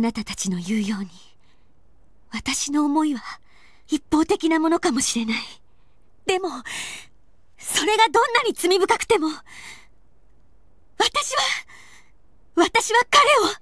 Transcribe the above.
あなたたちの言うように、私の思いは一方的なものかもしれない。でも、それがどんなに罪深くても、私は、私は彼を